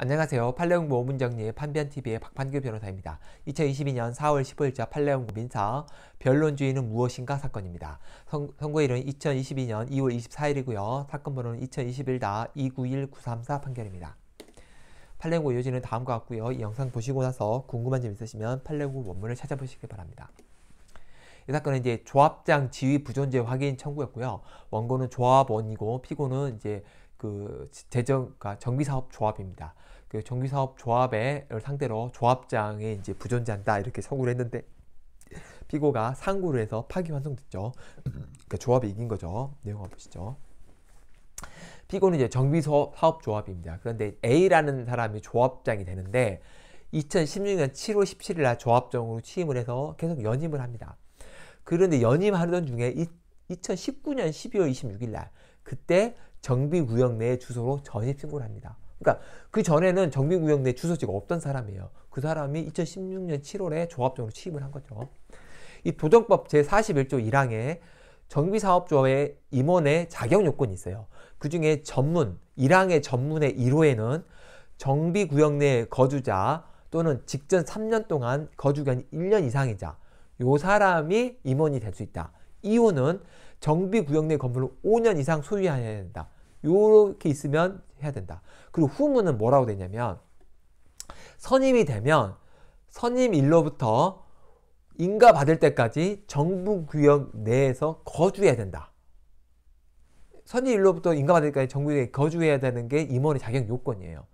안녕하세요. 팔레옹 모문정리의 판변TV의 박판규 변호사입니다. 2022년 4월 15일자 팔레옹 민사 변론주의는 무엇인가 사건입니다. 선, 선고일은 2022년 2월 24일이고요. 사건 번호는 2021-291934 판결입니다. 팔레옹고 요지는 다음과 같고요. 이 영상 보시고 나서 궁금한 점 있으시면 팔레옹고 원문을 찾아보시기 바랍니다. 이 사건은 이제 조합장 지위 부존재 확인 청구였고요. 원고는 조합원이고 피고는 이제 그 재정 그러니까 정비사업 조합입니다. 그 전기사업 조합에 상대로 조합장의 이제 부존재한다 이렇게 서구를 했는데 피고가 상구를 해서 파기환송됐죠. 그 그러니까 조합이 이긴 거죠. 내용 한번 보시죠. 피고는 이제 정비사업조합입니다. 그런데 A라는 사람이 조합장이 되는데 2016년 7월 17일 날 조합장으로 취임을 해서 계속 연임을 합니다. 그런데 연임하던 중에 2019년 12월 26일 날 그때 정비구역 내 주소로 전입신고를 합니다. 그러니까 그 전에는 정비구역내 주소지가 없던 사람이에요. 그 사람이 2016년 7월에 조합적으로취임을한 거죠. 이 도정법 제41조 1항에 정비사업조의 임원의 자격 요건이 있어요. 그 중에 전문, 1항의 전문의 1호에는 정비구역 내 거주자 또는 직전 3년 동안 거주기간이 1년 이상이자 요 사람이 임원이 될 수 있다. 2호는 정비구역 내 건물을 5년 이상 소유해야 된다. 이렇게 있으면 해야 된다. 그리고 후문은 뭐라고 되냐면 선임이 되면 선임 일로부터 인가 받을 때까지 정부 구역 내에서 거주해야 된다. 선임 일로부터 인가 받을 때까지 정부 구역에 거주해야 되는 게 임원의 자격 요건이에요.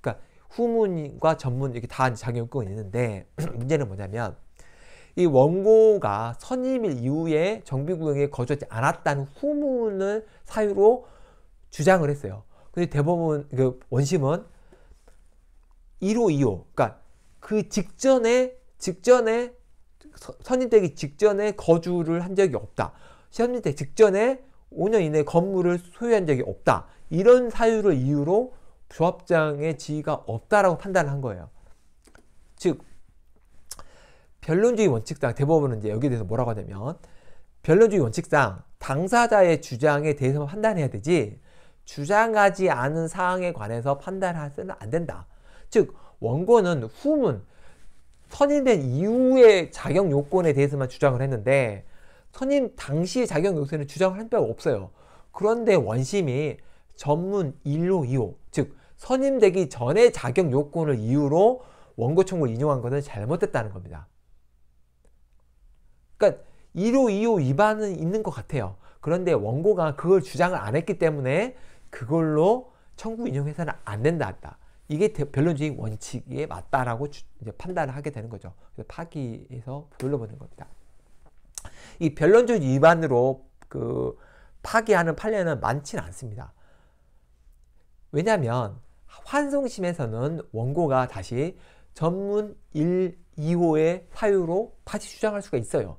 그러니까 후문과 전문 이렇게 다 자격 요건이 있는데 문제는 뭐냐면 이 원고가 선임일 이후에 정비구역에 거주하지 않았다는 후문을 사유로 주장을 했어요. 근데 대법원 그 원심은 1호, 2호, 그러니까 그 직전에 직전에 선임되기 직전에 거주를 한 적이 없다. 선임되기 직전에 5년 이내 건물을 소유한 적이 없다. 이런 사유를 이유로 조합장의 지위가 없다라고 판단한 거예요. 즉 변론주의 원칙상 대법원은 이제 여기에 대해서 뭐라고 하냐면 변론주의 원칙상 당사자의 주장에 대해서 판단해야 되지 주장하지 않은 사항에 관해서 판단해서는 안 된다. 즉 원고는 후문, 선임된 이후의 자격 요건에 대해서만 주장을 했는데 선임 당시의 자격 요건을 주장을 한 바가 없어요. 그런데 원심이 전문 1호 2호 즉 선임되기 전에 자격 요건을 이유로 원고 청구를 인용한 것은 잘못됐다는 겁니다. 그러니까 1호 2호 위반은 있는 것 같아요. 그런데 원고가 그걸 주장을 안 했기 때문에 그걸로 청구 인용 회사는 안 된다. 이게 변론주의 원칙에 맞다라고 주, 판단을 하게 되는 거죠. 그래서 파기해서 불러보는 겁니다. 이 변론주의 위반으로 그 파기하는 판례는 많지는 않습니다. 왜냐하면 환송심에서는 원고가 다시 전문 1, 2호의 사유로 다시 주장할 수가 있어요.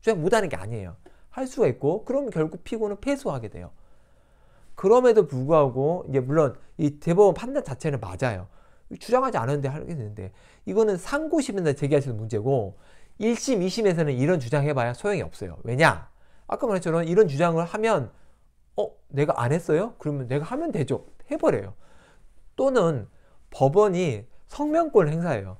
주장 못하는 게 아니에요. 할 수가 있고 그러면 결국 피고는 패소하게 돼요. 그럼에도 불구하고 이제 물론 이 대법원 판단 자체는 맞아요. 주장하지 않은데 하겠는데 이거는 상고심에서 제기하시는 문제고 1심, 2심에서는 이런 주장해봐야 소용이 없어요. 왜냐? 아까 말한 처럼 이런 주장을 하면 어? 내가 안 했어요? 그러면 내가 하면 되죠. 해버려요. 또는 법원이 성명권을 행사해요.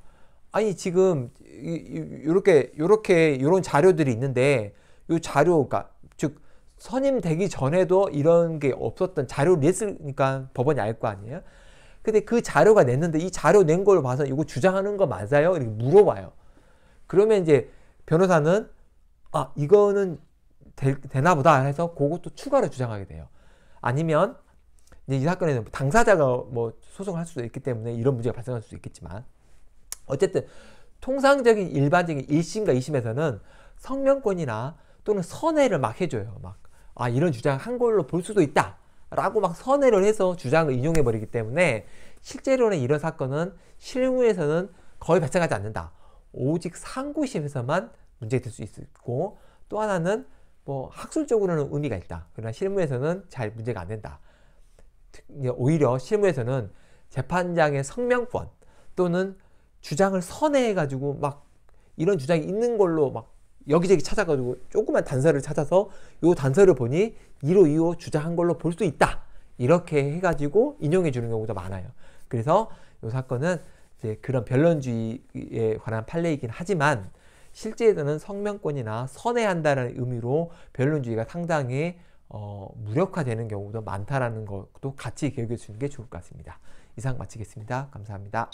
아니 지금 이렇게 이렇게 이런 자료들이 있는데 이 자료 그러니까 즉 선임되기 전에도 이런 게 없었던 자료를 냈으니까 법원이 알 거 아니에요. 근데 그 자료가 냈는데 이 자료 낸 걸 봐서 이거 주장하는 거 맞아요? 이렇게 물어봐요. 그러면 이제 변호사는 아 이거는 되, 되나 보다 해서 그것도 추가로 주장하게 돼요. 아니면 이제 이 사건에는 뭐 당사자가 뭐 소송을 할 수도 있기 때문에 이런 문제가 발생할 수도 있겠지만 어쨌든 통상적인 일반적인 일심과이심에서는 성명권이나 또는 선회를 막 해줘요. 막아 이런 주장 한 걸로 볼 수도 있다 라고 막 선회를 해서 주장을 인용해 버리기 때문에 실제로는 이런 사건은 실무에서는 거의 발생하지 않는다 오직 상고심에서만 문제가 될수 있고 또 하나는 뭐 학술적으로는 의미가 있다 그러나 실무에서는 잘 문제가 안 된다 오히려 실무에서는 재판장의 성명권 또는 주장을 선회해 가지고 막 이런 주장이 있는 걸로 막 여기저기 찾아가지고 조그만 단서를 찾아서 요 단서를 보니 1호, 2호 주장한 걸로 볼 수 있다. 이렇게 해가지고 인용해 주는 경우도 많아요. 그래서 요 사건은 이제 그런 변론주의에 관한 판례이긴 하지만 실제에서는 성명권이나 선회한다는 의미로 변론주의가 상당히 어, 무력화되는 경우도 많다라는 것도 같이 기억해 주는 게 좋을 것 같습니다. 이상 마치겠습니다. 감사합니다.